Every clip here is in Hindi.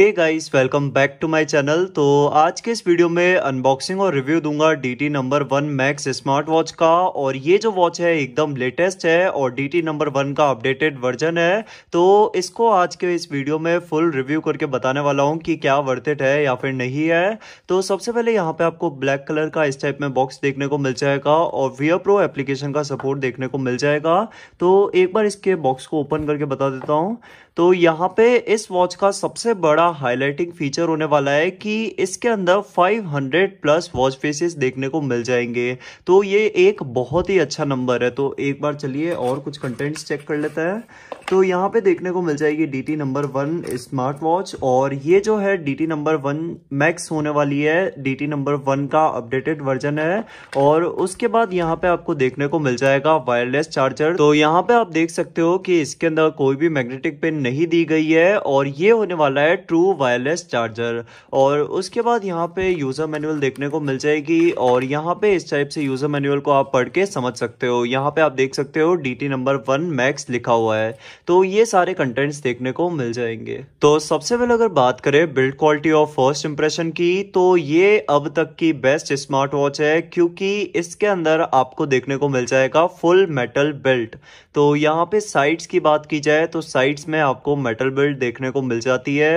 hey guys welcome back to my channel तो आज के इस वीडियो में अनबॉक्सिंग और रिव्यू दूंगा DT number one max smart watch का और ये जो वॉच है एकदम लेटेस्ट है और डीटी नंबर वन का अपडेटेड वर्जन है तो इसको आज के इस वीडियो में फुल रिव्यू करके बताने वाला हूँ कि क्या वर्थेट है या फिर नहीं है तो सबसे पहले यहाँ पे आपको ब्लैक कलर का इस टाइप में बॉक्स देखने को मिल जाएगा और वी प्रो एप्लीकेशन का सपोर्ट देखने को मिल जाएगा तो एक बार इसके बॉक्स को ओपन करके बता देता हूँ तो यहाँ पे इस वॉच का सबसे बड़ा हाईलाइटिंग फीचर होने वाला है कि इसके अंदर 500 प्लस वॉच फेसेस देखने को मिल जाएंगे तो ये एक बहुत ही अच्छा नंबर है तो एक बार चलिए और कुछ कंटेंट्स चेक कर लेते हैं तो यहाँ पे देखने को मिल जाएगी D number one smart watch और ये जो है डी नंबर वन मैक्स होने वाली है डी नंबर वन का अपडेटेड वर्जन है और उसके बाद यहाँ पे आपको देखने को मिल जाएगा वायरलेस चार्जर तो यहाँ पे आप देख सकते हो कि इसके अंदर कोई भी मैग्नेटिक पिन नहीं दी गई है और ये होने वाला है ट्रू वायरलेस चार्जर और उसके बाद यहाँ पे यूज़र मैनुअल देखने को मिल जाएगी और यहाँ पे इस टाइप से यूज़र मैनुअल को आप पढ़ के समझ सकते हो यहाँ पे आप देख सकते हो डी नंबर वन मैक्स लिखा हुआ है तो ये सारे कंटेंट्स देखने को मिल जाएंगे तो सबसे पहले अगर बात करें build quality of first impression की तो ये अब तक की बेस्ट स्मार्ट वॉच है क्योंकि इसके अंदर आपको देखने को मिल जाएगा फुल मेटल बेल्ट तो यहाँ पे साइड्स की बात की जाए तो साइड्स में आपको मेटल बेल्ट देखने को मिल जाती है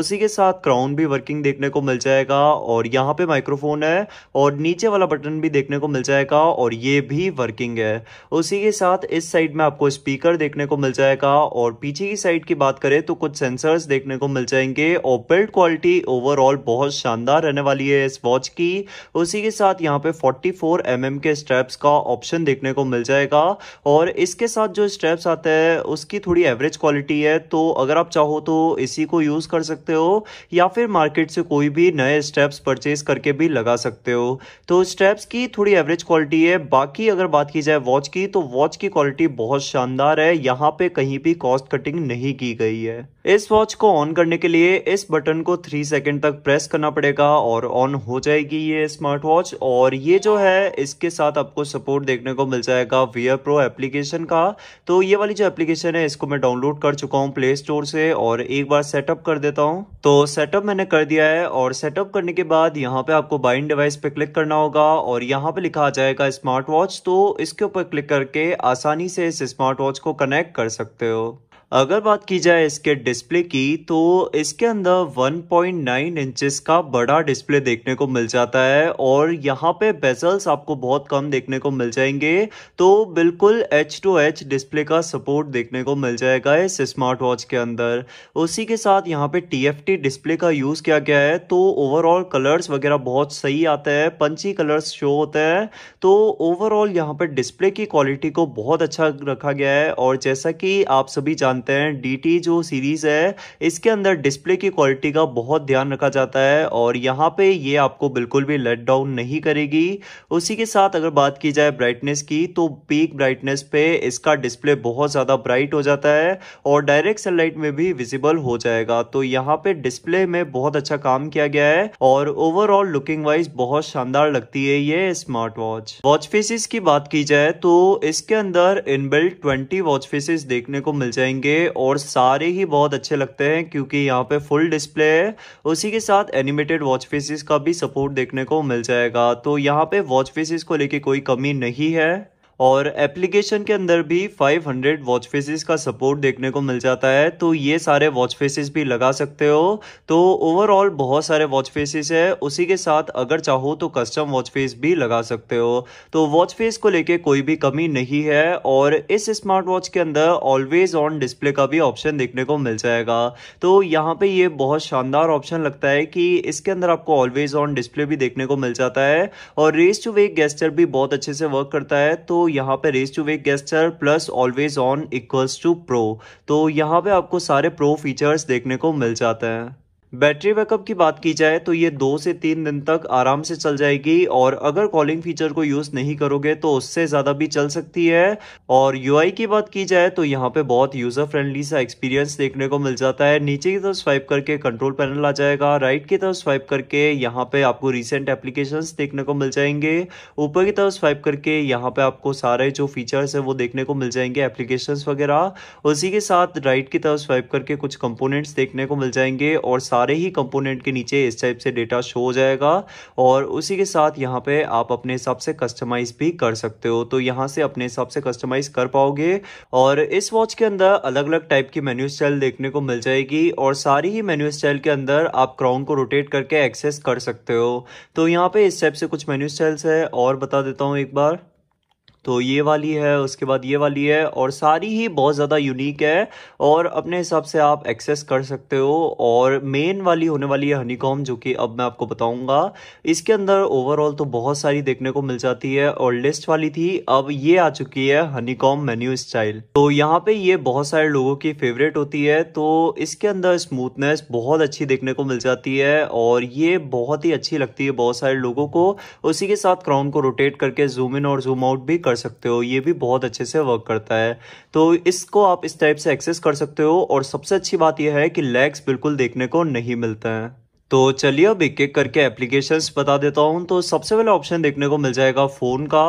उसी के साथ क्राउन भी वर्किंग देखने को मिल जाएगा और यहाँ पे माइक्रोफोन है और नीचे वाला बटन भी देखने को मिल जाएगा और ये भी वर्किंग है उसी के साथ इस साइड में आपको स्पीकर देखने को मिल जाएगा और पीछे की साइड की बात करें तो कुछ सेंसर्स देखने को मिल जाएंगे और बिल्ड क्वालिटी ओवरऑल बहुत शानदार रहने वाली है इस वॉच की उसी के साथ यहाँ पे फोर्टी फोर mm के स्ट्रैप्स का ऑप्शन देखने को मिल जाएगा और इसके साथ जो स्ट्रैप्स आते हैं उसकी थोड़ी एवरेज क्वालिटी है है तो अगर आप चाहो तो इसी को यूज़ कर सकते हो या फिर मार्केट से कोई भी नए स्टेप्स परचेज करके भी लगा सकते हो तो स्टेप्स की थोड़ी एवरेज क्वालिटी है बाकी अगर बात की जाए वॉच की तो वॉच की क्वालिटी बहुत शानदार है यहाँ पे कहीं भी कॉस्ट कटिंग नहीं की गई है इस वॉच को ऑन करने के लिए इस बटन को थ्री सेकेंड तक प्रेस करना पड़ेगा और ऑन हो जाएगी ये स्मार्ट वॉच और ये जो है इसके साथ आपको सपोर्ट देखने को मिल जाएगा वीयर प्रो एप्लीकेशन का तो ये वाली जो एप्लीकेशन है इसको मैं डाउनलोड कर चुका हूँ हूँ प्ले स्टोर से और एक बार सेटअप कर देता हूँ तो सेटअप मैंने कर दिया है और सेटअप करने के बाद यहाँ पे आपको बाइंड डिवाइस पे क्लिक करना होगा और यहाँ पे लिखा जाएगा स्मार्ट वॉच तो इसके ऊपर क्लिक करके आसानी से इस स्मार्ट वॉच को कनेक्ट कर सकते हो अगर बात की जाए इसके डिस्प्ले की तो इसके अंदर 1.9 इंचेस का बड़ा डिस्प्ले देखने को मिल जाता है और यहाँ पे बेजल्स आपको बहुत कम देखने को मिल जाएंगे तो बिल्कुल एच टू एच डिस्प्ले का सपोर्ट देखने को मिल जाएगा इस स्मार्ट वॉच के अंदर उसी के साथ यहाँ पे टी डिस्प्ले का यूज़ किया गया है तो ओवरऑल कलर्स वगैरह बहुत सही आते हैं पंची कलर्स शो होते हैं तो ओवरऑल यहाँ पर डिस्प्ले की क्वालिटी को बहुत अच्छा रखा गया है और जैसा कि आप सभी जान जानते हैं डी जो सीरीज़ है इसके अंदर डिस्प्ले की क्वालिटी का बहुत ध्यान रखा जाता है और यहाँ पे ये आपको बिल्कुल भी लेट डाउन नहीं करेगी उसी के साथ अगर बात की जाए ब्राइटनेस की तो पीक ब्राइटनेस पे इसका डिस्प्ले बहुत ज़्यादा ब्राइट हो जाता है और डायरेक्ट सनलाइट में भी विजिबल हो जाएगा तो यहाँ पे डिस्प्ले में बहुत अच्छा काम किया गया है और ओवरऑल लुकिंग वाइज बहुत शानदार लगती है ये स्मार्ट वॉच वॉच फेसिस की बात की जाए तो इसके अंदर इनबिल्ट 20 वॉच फेसिस देखने को मिल जाएंगे इनके और सारे ही बहुत अच्छे लगते हैं क्योंकि यहाँ पे फुल डिस्प्ले है उसी के साथ एनिमेटेड वॉच फेसिस का भी सपोर्ट देखने को मिल जाएगा तो यहाँ पे वॉच फेसिस को लेके कोई कमी नहीं है और एप्लीकेशन के अंदर भी 500 वॉच फेसिस का सपोर्ट देखने को मिल जाता है तो ये सारे वॉच फेसिस भी लगा सकते हो तो ओवरऑल बहुत सारे वॉच फेसेस है उसी के साथ अगर चाहो तो कस्टम वॉच फेस भी लगा सकते हो तो वॉच फेस को लेके कोई भी कमी नहीं है और इस स्मार्ट वॉच के अंदर ऑलवेज ऑन डिस्प्ले का भी ऑप्शन देखने को मिल जाएगा तो यहाँ पे ये बहुत शानदार ऑप्शन लगता है कि इसके अंदर आपको ऑलवेज ऑन डिस्प्ले भी देखने को मिल जाता है और रेस टू वे गेस्टर भी बहुत अच्छे से वर्क करता है तो यहाँ पे raise to wake gesture plus always on equals to pro तो यहाँ पे आपको सारे प्रो फीचर्स देखने को मिल जाते हैं बैटरी बैकअप की बात की जाए तो ये दो से तीन दिन तक आराम से चल जाएगी और अगर कॉलिंग फीचर को यूज़ नहीं करोगे तो उससे ज़्यादा भी चल सकती है और यूआई की बात की जाए तो यहाँ पे बहुत यूज़र फ्रेंडली सा एक्सपीरियंस देखने को मिल जाता है नीचे की तरफ स्वाइप करके कंट्रोल पैनल आ जाएगा राइट की तरफ स्वाइप करके यहाँ पे आपको रिसेंट एप्लीकेशन देखने को मिल जाएंगे ऊपर की तरफ स्वाइप करके यहाँ पे आपको सारे जो फीचर्स है वो देखने को मिल जाएंगे एप्लीकेशन वगैरह उसी के साथ राइट की तरफ स्वाइप करके कुछ कंपोनेंट्स देखने को मिल जाएंगे और सारे ही कंपोनेंट के नीचे इस टाइप से डेटा शो हो जाएगा और उसी के साथ यहाँ पे आप अपने हिसाब से कस्टमाइज भी कर सकते हो तो यहाँ से अपने हिसाब से कस्टमाइज कर पाओगे और इस वॉच के अंदर अलग अलग टाइप की मेन्यू स्टाइल देखने को मिल जाएगी और सारी ही मेन्यू स्टाइल के अंदर आप क्राउन को रोटेट करके एक्सेस कर सकते हो तो यहाँ पे इस टाइप से कुछ मेन्यू स्टाइल्स है और बता देता हूँ एक बार तो ये वाली है उसके बाद ये वाली है और सारी ही बहुत ज़्यादा यूनिक है और अपने हिसाब से आप एक्सेस कर सकते हो और मेन वाली होने वाली है हनीकॉम जो कि अब मैं आपको बताऊंगा इसके अंदर ओवरऑल तो बहुत सारी देखने को मिल जाती है और लिस्ट वाली थी अब ये आ चुकी है हनीकॉम मेन्यू स्टाइल तो यहाँ पे ये बहुत सारे लोगों की फेवरेट होती है तो इसके अंदर स्मूथनेस बहुत अच्छी देखने को मिल जाती है और ये बहुत ही अच्छी लगती है बहुत सारे लोगों को उसी के साथ क्राउन को रोटेट करके जूम इन और जूम आउट भी कर कर सकते हो ये भी बहुत अच्छे से वर्क करता है तो इसको आप इस टाइप से एक्सेस कर सकते हो और सबसे अच्छी बात यह है कि लेग्स बिल्कुल देखने को नहीं मिलता है तो चलिए अब एक एक करके एप्लीकेशंस बता देता हूँ तो सबसे पहले ऑप्शन देखने को मिल जाएगा फ़ोन का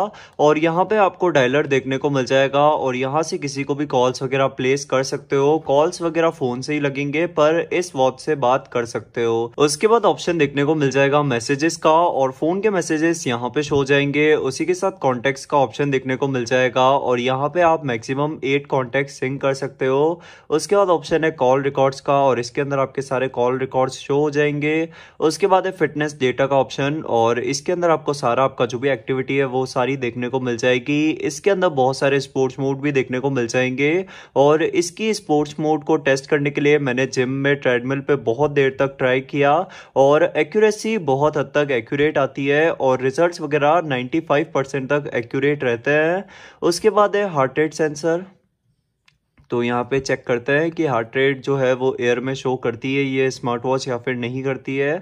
और यहाँ पे आपको डायलर देखने को मिल जाएगा और यहाँ से किसी को भी कॉल्स वगैरह प्लेस कर सकते हो कॉल्स वगैरह फ़ोन से ही लगेंगे पर इस वॉच से बात कर सकते हो उसके बाद ऑप्शन देखने को मिल जाएगा मैसेजेस का और फ़ोन के मैसेजेस यहाँ पे शो जाएंगे उसी के साथ कॉन्टैक्ट्स का ऑप्शन देखने को मिल जाएगा और यहाँ पे आप मैक्सिमम एट कॉन्टैक्ट सिंक कर सकते हो उसके बाद ऑप्शन है कॉल रिकॉर्ड्स का और इसके अंदर आपके सारे कॉल रिकॉर्ड्स शो हो जाएंगे करेंगे उसके बाद है फिटनेस डेटा का ऑप्शन और इसके अंदर आपको सारा आपका जो भी एक्टिविटी है वो सारी देखने को मिल जाएगी इसके अंदर बहुत सारे स्पोर्ट्स मोड भी देखने को मिल जाएंगे और इसकी स्पोर्ट्स मोड को टेस्ट करने के लिए मैंने जिम में ट्रेडमिल पर बहुत देर तक ट्राई किया और एक्यूरेसी बहुत हद तक एक्यूरेट आती है और रिजल्ट वगैरह नाइन्टी परसेंट तक एक्यूरेट रहते हैं उसके बाद है हार्ट रेट सेंसर तो यहाँ पे चेक करते हैं कि हार्ट रेट जो है वो एयर में शो करती है ये स्मार्ट वॉच या फिर नहीं करती है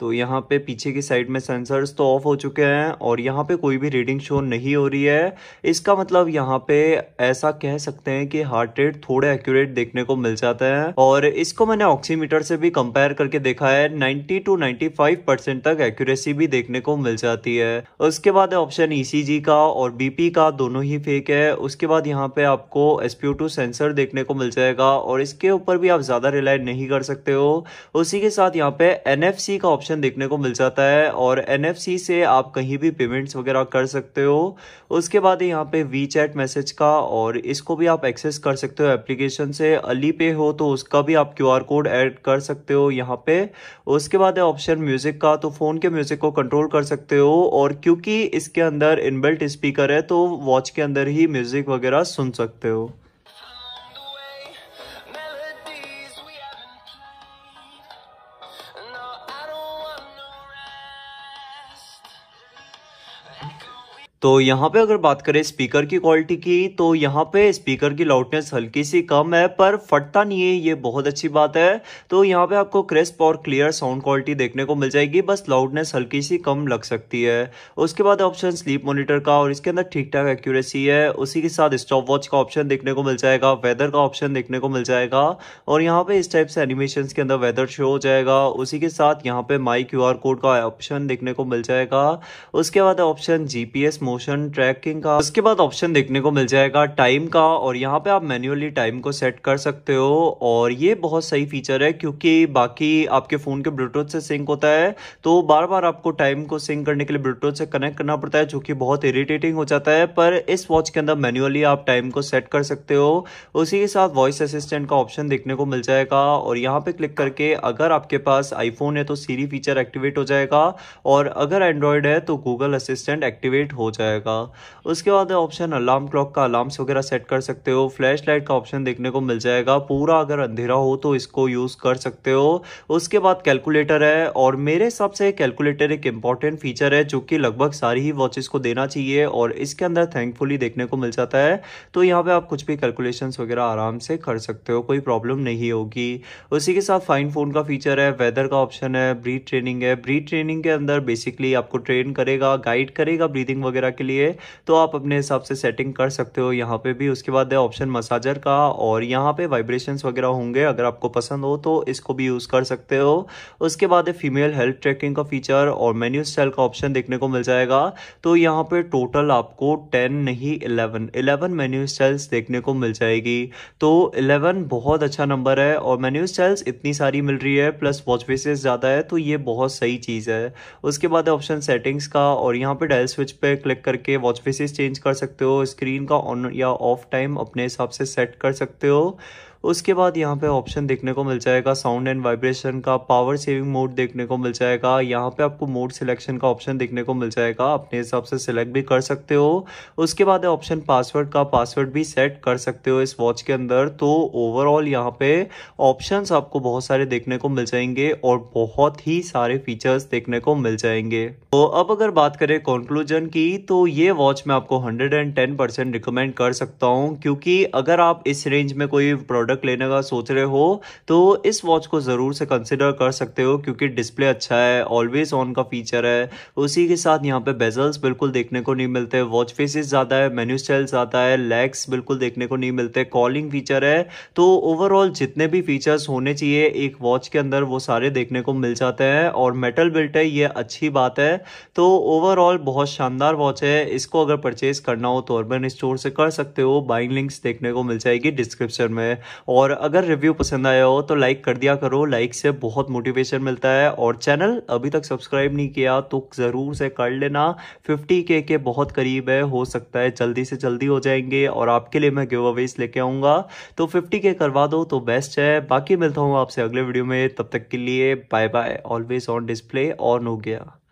तो यहाँ पे पीछे की साइड में सेंसर्स तो ऑफ हो चुके हैं और यहाँ पे कोई भी रीडिंग शो नहीं हो रही है इसका मतलब यहाँ पे ऐसा कह सकते हैं कि हार्ट रेट थोड़े एक्यूरेट देखने को मिल जाता है और इसको मैंने ऑक्सीमीटर से भी कंपेयर करके देखा है 90 टू 95 परसेंट तक एक्यूरेसी भी देखने को मिल जाती है उसके बाद ऑप्शन ई e का और बीपी का दोनों ही फेक है उसके बाद यहाँ पे आपको एस सेंसर देखने को मिल जाएगा और इसके ऊपर भी आप ज़्यादा रिलाय नहीं कर सकते हो उसी के साथ यहाँ पे एन का ऑप्शन ऑप्शन देखने को मिल जाता है और एन से आप कहीं भी पेमेंट्स वगैरह कर सकते हो उसके बाद यहाँ पे वी चैट मैसेज का और इसको भी आप एक्सेस कर सकते हो एप्लीकेशन से अली पे हो तो उसका भी आप क्यू कोड ऐड कर सकते हो यहाँ पे उसके बाद है ऑप्शन म्यूजिक का तो फोन के म्यूजिक को कंट्रोल कर सकते हो और क्योंकि इसके अंदर इनबिल्ट स्पीकर है तो वॉच के अंदर ही म्यूजिक वगैरह सुन सकते हो तो यहाँ पे अगर बात करें स्पीकर की क्वालिटी की तो यहाँ पे स्पीकर की लाउडनेस हल्की सी कम है पर फटता नहीं है ये बहुत अच्छी बात है तो यहाँ पे आपको क्रिस्प और क्लियर साउंड क्वालिटी देखने को मिल जाएगी बस लाउडनेस हल्की सी कम लग सकती है उसके बाद ऑप्शन स्लीप मोनिटर का और इसके अंदर ठीक ठाक एक्यूरेसी है उसी के साथ स्टॉप वॉच का ऑप्शन देखने को मिल जाएगा वेदर का ऑप्शन देखने को मिल जाएगा और यहाँ पे इस टाइप से एनिमेशन के अंदर वेदर शो हो जाएगा उसी के साथ यहाँ पे माई क्यू कोड का ऑप्शन देखने को मिल जाएगा उसके बाद option G P motion tracking का उसके बाद ऑप्शन देखने को मिल जाएगा टाइम का और यहाँ पे आप मैन्युअली टाइम को सेट कर सकते हो और ये बहुत सही फीचर है क्योंकि बाकी आपके फ़ोन के ब्लूटूथ से सिंक होता है तो बार बार आपको टाइम को सिंक करने के लिए ब्लूटूथ से कनेक्ट करना पड़ता है जो कि बहुत इरीटेटिंग हो जाता है पर इस वॉच के अंदर मैन्युअली आप टाइम को सेट कर सकते हो उसी के साथ वॉइस असिस्टेंट का ऑप्शन देखने को मिल जाएगा और यहाँ पे क्लिक करके अगर आपके पास आईफोन है तो सीरी फीचर एक्टिवेट हो जाएगा और अगर एंड्रॉयड है तो गूगल असिस्टेंट एक्टिवेट हो जाएगा उसके बाद है ऑप्शन अलार्म क्लॉक का अलार्म वगैरह सेट कर सकते हो फ्लैश लाइट का ऑप्शन देखने को मिल जाएगा पूरा अगर अंधेरा हो तो इसको यूज़ कर सकते हो उसके बाद कैलकुलेटर है और मेरे हिसाब से कैलकुलेटर एक इंपॉर्टेंट फीचर है जो कि लगभग सारी ही वॉचेस को देना चाहिए और इसके अंदर थैंकफुली देखने को मिल जाता है तो यहाँ पे आप कुछ भी कैलकुलेशन वगैरह आराम से कर सकते हो कोई प्रॉब्लम नहीं होगी उसी के साथ फाइन फोन का फीचर है वेदर का ऑप्शन है ब्रीथ ट्रेनिंग है ब्रीथ ट्रेनिंग के अंदर बेसिकली आपको ट्रेन करेगा गाइड करेगा ब्रीदिंग वगैरह वगैरह के लिए तो आप अपने हिसाब से सेटिंग कर सकते हो यहाँ पे भी उसके बाद है ऑप्शन मसाजर का और यहाँ पे वाइब्रेशंस वगैरह होंगे अगर आपको पसंद हो तो इसको भी यूज़ कर सकते हो उसके बाद है फीमेल हेल्थ ट्रैकिंग का फीचर और मेन्यू स्टाइल का ऑप्शन देखने को मिल जाएगा तो यहाँ पर टोटल आपको टेन नहीं इलेवन इलेवन मेन्यू स्टाइल्स देखने को मिल जाएगी तो इलेवन बहुत अच्छा नंबर है और मेन्यू स्टाइल्स इतनी सारी मिल रही है प्लस वॉच फेसेस ज़्यादा है तो ये बहुत सही चीज़ है उसके बाद ऑप्शन सेटिंग्स का और यहाँ पे डायल स्विच पे क्लिक सेलेक्ट करके वॉच फेसेस चेंज कर सकते हो स्क्रीन का ऑन या ऑफ टाइम अपने हिसाब से सेट कर सकते हो उसके बाद यहाँ पे ऑप्शन देखने को मिल जाएगा साउंड एंड वाइब्रेशन का पावर सेविंग मोड देखने को मिल जाएगा यहाँ पे आपको मोड सिलेक्शन का ऑप्शन देखने को मिल जाएगा अपने हिसाब से सिलेक्ट भी कर सकते हो उसके बाद ऑप्शन पासवर्ड का पासवर्ड भी सेट कर सकते हो इस वॉच के अंदर तो ओवरऑल यहाँ पे ऑप्शन आपको बहुत सारे देखने को मिल जाएंगे और बहुत ही सारे फीचर्स देखने को मिल जाएंगे तो अब अगर बात करें कॉन्क्लूजन की तो ये वॉच मैं आपको हंड्रेड परसेंट रिकमेंड कर सकता हूँ क्योंकि अगर आप इस रेंज में कोई प्रोडक्ट प्रोडक्ट लेने का सोच रहे हो तो इस वॉच को ज़रूर से कंसिडर कर सकते हो क्योंकि डिस्प्ले अच्छा है ऑलवेज ऑन का फीचर है उसी के साथ यहाँ पे बेजल्स बिल्कुल देखने को नहीं मिलते वॉच फेसिस ज़्यादा है मेन्यू स्टाइल ज़्यादा है लेग्स बिल्कुल देखने को नहीं मिलते कॉलिंग फीचर है तो ओवरऑल जितने भी फीचर्स होने चाहिए एक वॉच के अंदर वो सारे देखने को मिल जाते हैं और मेटल बिल्ट है ये अच्छी बात है तो ओवरऑल बहुत शानदार वॉच है इसको अगर परचेज करना हो तो अर्बन स्टोर से कर सकते हो बाइंग लिंक्स देखने को मिल जाएगी डिस्क्रिप्शन में और अगर रिव्यू पसंद आया हो तो लाइक कर दिया करो लाइक से बहुत मोटिवेशन मिलता है और चैनल अभी तक सब्सक्राइब नहीं किया तो ज़रूर से कर लेना फिफ्टी के के बहुत करीब है हो सकता है जल्दी से जल्दी हो जाएंगे और आपके लिए मैं गिव अवेज लेके आऊँगा तो फिफ्टी के करवा दो तो बेस्ट है बाकी मिलता हूँ आपसे अगले वीडियो में तब तक के लिए bye bye always on display on हो गया